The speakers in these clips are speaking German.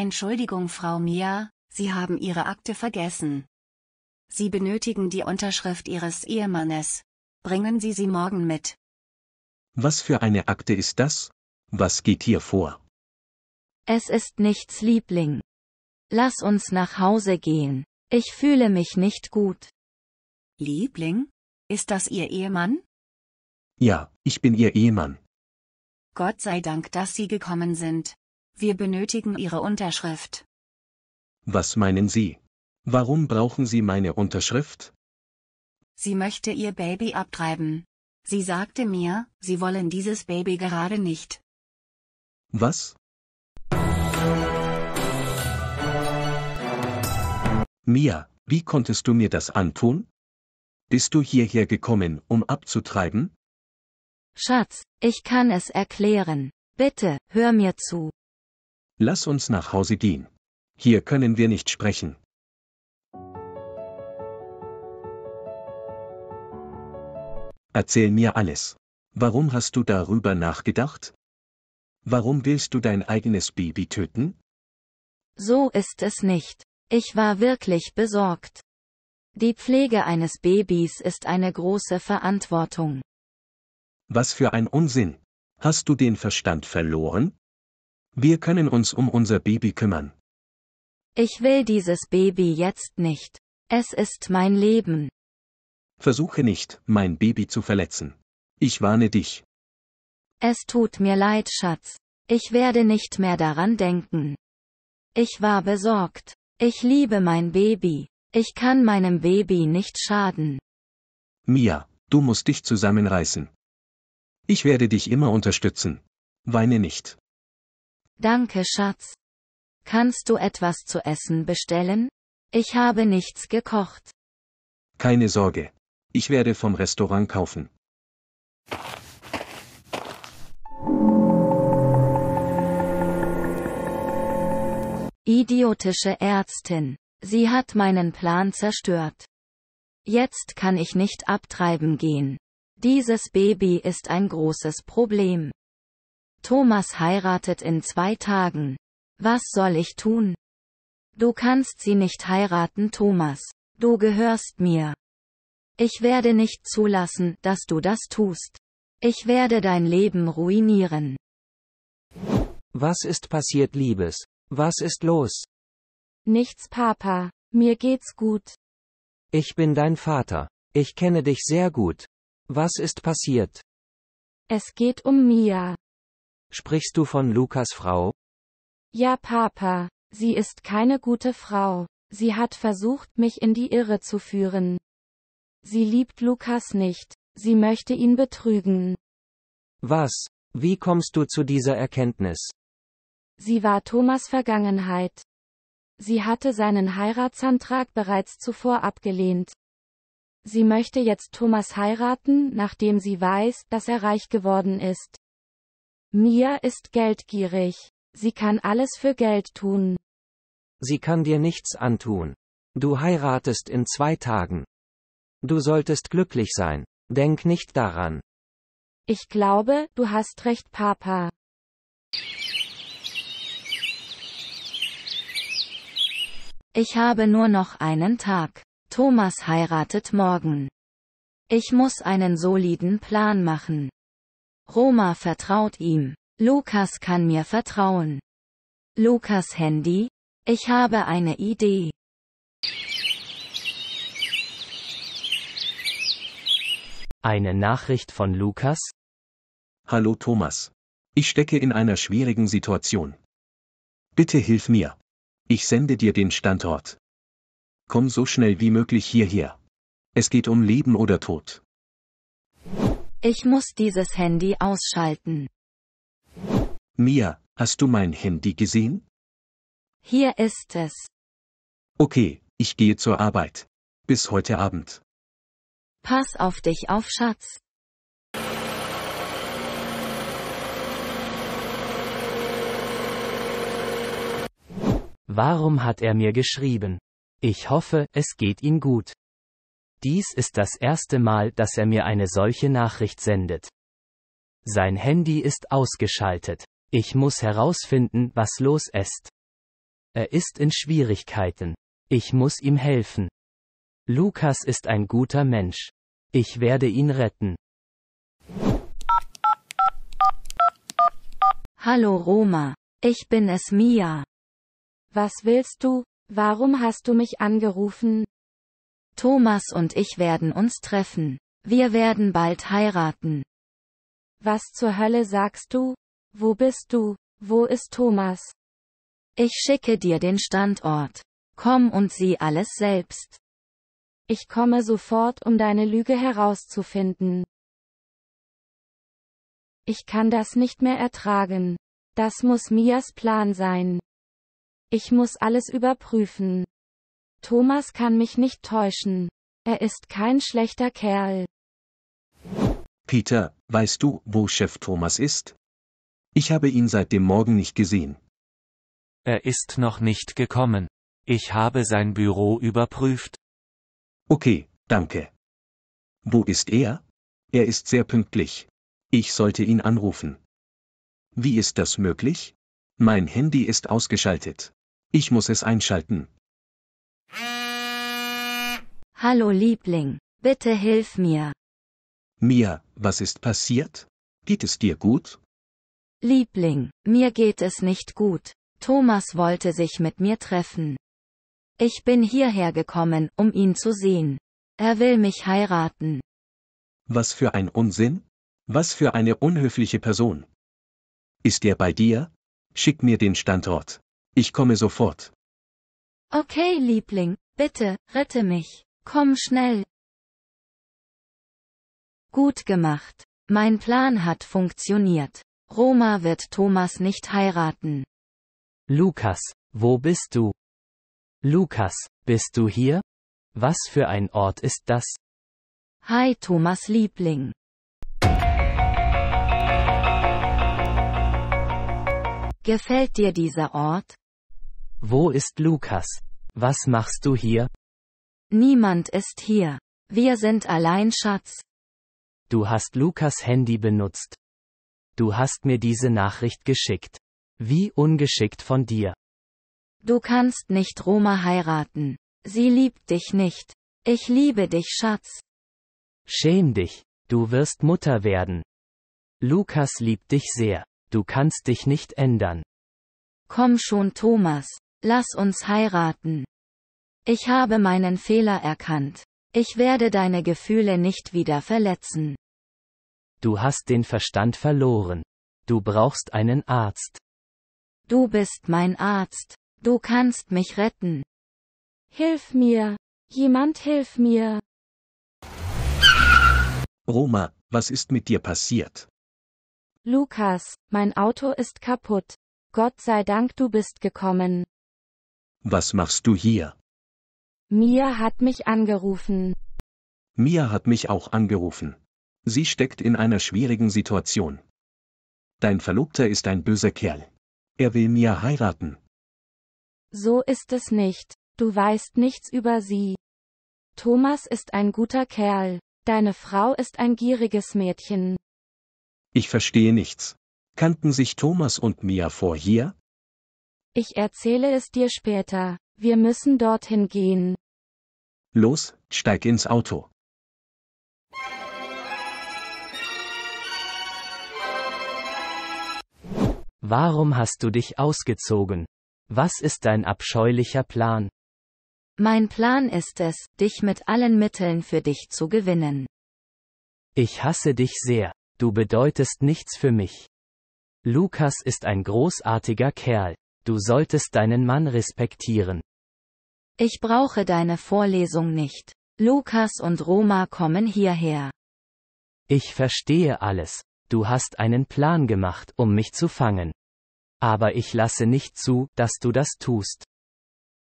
Entschuldigung Frau Mia, Sie haben Ihre Akte vergessen. Sie benötigen die Unterschrift Ihres Ehemannes. Bringen Sie sie morgen mit. Was für eine Akte ist das? Was geht hier vor? Es ist nichts, Liebling. Lass uns nach Hause gehen. Ich fühle mich nicht gut. Liebling? Ist das Ihr Ehemann? Ja, ich bin Ihr Ehemann. Gott sei Dank, dass Sie gekommen sind. Wir benötigen Ihre Unterschrift. Was meinen Sie? Warum brauchen Sie meine Unterschrift? Sie möchte ihr Baby abtreiben. Sie sagte mir, Sie wollen dieses Baby gerade nicht. Was? Mia, wie konntest du mir das antun? Bist du hierher gekommen, um abzutreiben? Schatz, ich kann es erklären. Bitte, hör mir zu. Lass uns nach Hause gehen. Hier können wir nicht sprechen. Erzähl mir alles. Warum hast du darüber nachgedacht? Warum willst du dein eigenes Baby töten? So ist es nicht. Ich war wirklich besorgt. Die Pflege eines Babys ist eine große Verantwortung. Was für ein Unsinn. Hast du den Verstand verloren? Wir können uns um unser Baby kümmern. Ich will dieses Baby jetzt nicht. Es ist mein Leben. Versuche nicht, mein Baby zu verletzen. Ich warne dich. Es tut mir leid, Schatz. Ich werde nicht mehr daran denken. Ich war besorgt. Ich liebe mein Baby. Ich kann meinem Baby nicht schaden. Mia, du musst dich zusammenreißen. Ich werde dich immer unterstützen. Weine nicht. Danke Schatz. Kannst du etwas zu essen bestellen? Ich habe nichts gekocht. Keine Sorge. Ich werde vom Restaurant kaufen. Idiotische Ärztin. Sie hat meinen Plan zerstört. Jetzt kann ich nicht abtreiben gehen. Dieses Baby ist ein großes Problem. Thomas heiratet in zwei Tagen. Was soll ich tun? Du kannst sie nicht heiraten, Thomas. Du gehörst mir. Ich werde nicht zulassen, dass du das tust. Ich werde dein Leben ruinieren. Was ist passiert, Liebes? Was ist los? Nichts, Papa. Mir geht's gut. Ich bin dein Vater. Ich kenne dich sehr gut. Was ist passiert? Es geht um Mia. Sprichst du von Lukas Frau? Ja, Papa. Sie ist keine gute Frau. Sie hat versucht, mich in die Irre zu führen. Sie liebt Lukas nicht. Sie möchte ihn betrügen. Was? Wie kommst du zu dieser Erkenntnis? Sie war Thomas Vergangenheit. Sie hatte seinen Heiratsantrag bereits zuvor abgelehnt. Sie möchte jetzt Thomas heiraten, nachdem sie weiß, dass er reich geworden ist. Mia ist geldgierig. Sie kann alles für Geld tun. Sie kann dir nichts antun. Du heiratest in zwei Tagen. Du solltest glücklich sein. Denk nicht daran. Ich glaube, du hast recht, Papa. Ich habe nur noch einen Tag. Thomas heiratet morgen. Ich muss einen soliden Plan machen. Roma vertraut ihm. Lukas kann mir vertrauen. Lukas Handy? Ich habe eine Idee. Eine Nachricht von Lukas? Hallo Thomas. Ich stecke in einer schwierigen Situation. Bitte hilf mir. Ich sende dir den Standort. Komm so schnell wie möglich hierher. Es geht um Leben oder Tod. Ich muss dieses Handy ausschalten. Mia, hast du mein Handy gesehen? Hier ist es. Okay, ich gehe zur Arbeit. Bis heute Abend. Pass auf dich auf, Schatz. Warum hat er mir geschrieben? Ich hoffe, es geht ihm gut. Dies ist das erste Mal, dass er mir eine solche Nachricht sendet. Sein Handy ist ausgeschaltet. Ich muss herausfinden, was los ist. Er ist in Schwierigkeiten. Ich muss ihm helfen. Lukas ist ein guter Mensch. Ich werde ihn retten. Hallo Roma. Ich bin es Mia. Was willst du? Warum hast du mich angerufen? Thomas und ich werden uns treffen. Wir werden bald heiraten. Was zur Hölle sagst du? Wo bist du? Wo ist Thomas? Ich schicke dir den Standort. Komm und sieh alles selbst. Ich komme sofort, um deine Lüge herauszufinden. Ich kann das nicht mehr ertragen. Das muss Mias Plan sein. Ich muss alles überprüfen. Thomas kann mich nicht täuschen. Er ist kein schlechter Kerl. Peter, weißt du, wo Chef Thomas ist? Ich habe ihn seit dem Morgen nicht gesehen. Er ist noch nicht gekommen. Ich habe sein Büro überprüft. Okay, danke. Wo ist er? Er ist sehr pünktlich. Ich sollte ihn anrufen. Wie ist das möglich? Mein Handy ist ausgeschaltet. Ich muss es einschalten. Hallo Liebling, bitte hilf mir. Mir, was ist passiert? Geht es dir gut? Liebling, mir geht es nicht gut. Thomas wollte sich mit mir treffen. Ich bin hierher gekommen, um ihn zu sehen. Er will mich heiraten. Was für ein Unsinn? Was für eine unhöfliche Person. Ist er bei dir? Schick mir den Standort. Ich komme sofort. Okay, Liebling, bitte, rette mich. Komm schnell. Gut gemacht. Mein Plan hat funktioniert. Roma wird Thomas nicht heiraten. Lukas, wo bist du? Lukas, bist du hier? Was für ein Ort ist das? Hi Thomas Liebling. Gefällt dir dieser Ort? Wo ist Lukas? Was machst du hier? Niemand ist hier. Wir sind allein, Schatz. Du hast Lukas Handy benutzt. Du hast mir diese Nachricht geschickt. Wie ungeschickt von dir. Du kannst nicht Roma heiraten. Sie liebt dich nicht. Ich liebe dich, Schatz. Schäm dich, du wirst Mutter werden. Lukas liebt dich sehr. Du kannst dich nicht ändern. Komm schon, Thomas. Lass uns heiraten. Ich habe meinen Fehler erkannt. Ich werde deine Gefühle nicht wieder verletzen. Du hast den Verstand verloren. Du brauchst einen Arzt. Du bist mein Arzt. Du kannst mich retten. Hilf mir. Jemand hilf mir. Roma, was ist mit dir passiert? Lukas, mein Auto ist kaputt. Gott sei Dank, du bist gekommen. Was machst du hier? Mia hat mich angerufen. Mia hat mich auch angerufen. Sie steckt in einer schwierigen Situation. Dein Verlobter ist ein böser Kerl. Er will Mia heiraten. So ist es nicht. Du weißt nichts über sie. Thomas ist ein guter Kerl. Deine Frau ist ein gieriges Mädchen. Ich verstehe nichts. Kannten sich Thomas und Mia vor hier? Ich erzähle es dir später. Wir müssen dorthin gehen. Los, steig ins Auto. Warum hast du dich ausgezogen? Was ist dein abscheulicher Plan? Mein Plan ist es, dich mit allen Mitteln für dich zu gewinnen. Ich hasse dich sehr, du bedeutest nichts für mich. Lukas ist ein großartiger Kerl. Du solltest deinen Mann respektieren. Ich brauche deine Vorlesung nicht. Lukas und Roma kommen hierher. Ich verstehe alles. Du hast einen Plan gemacht, um mich zu fangen. Aber ich lasse nicht zu, dass du das tust.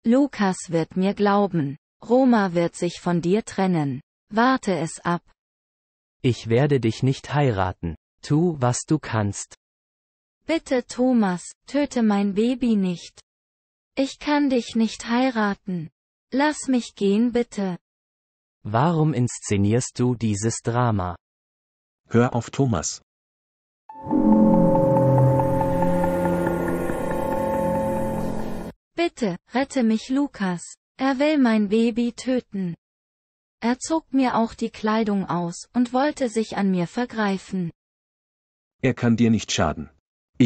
Lukas wird mir glauben. Roma wird sich von dir trennen. Warte es ab. Ich werde dich nicht heiraten. Tu, was du kannst. Bitte Thomas, töte mein Baby nicht. Ich kann dich nicht heiraten. Lass mich gehen bitte. Warum inszenierst du dieses Drama? Hör auf Thomas. Bitte, rette mich Lukas. Er will mein Baby töten. Er zog mir auch die Kleidung aus und wollte sich an mir vergreifen. Er kann dir nicht schaden.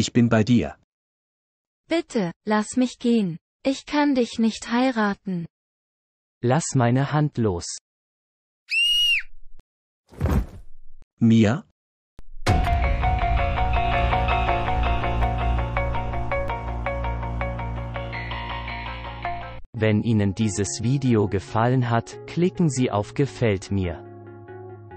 Ich bin bei dir. Bitte, lass mich gehen. Ich kann dich nicht heiraten. Lass meine Hand los. Mia? Wenn Ihnen dieses Video gefallen hat, klicken Sie auf Gefällt mir.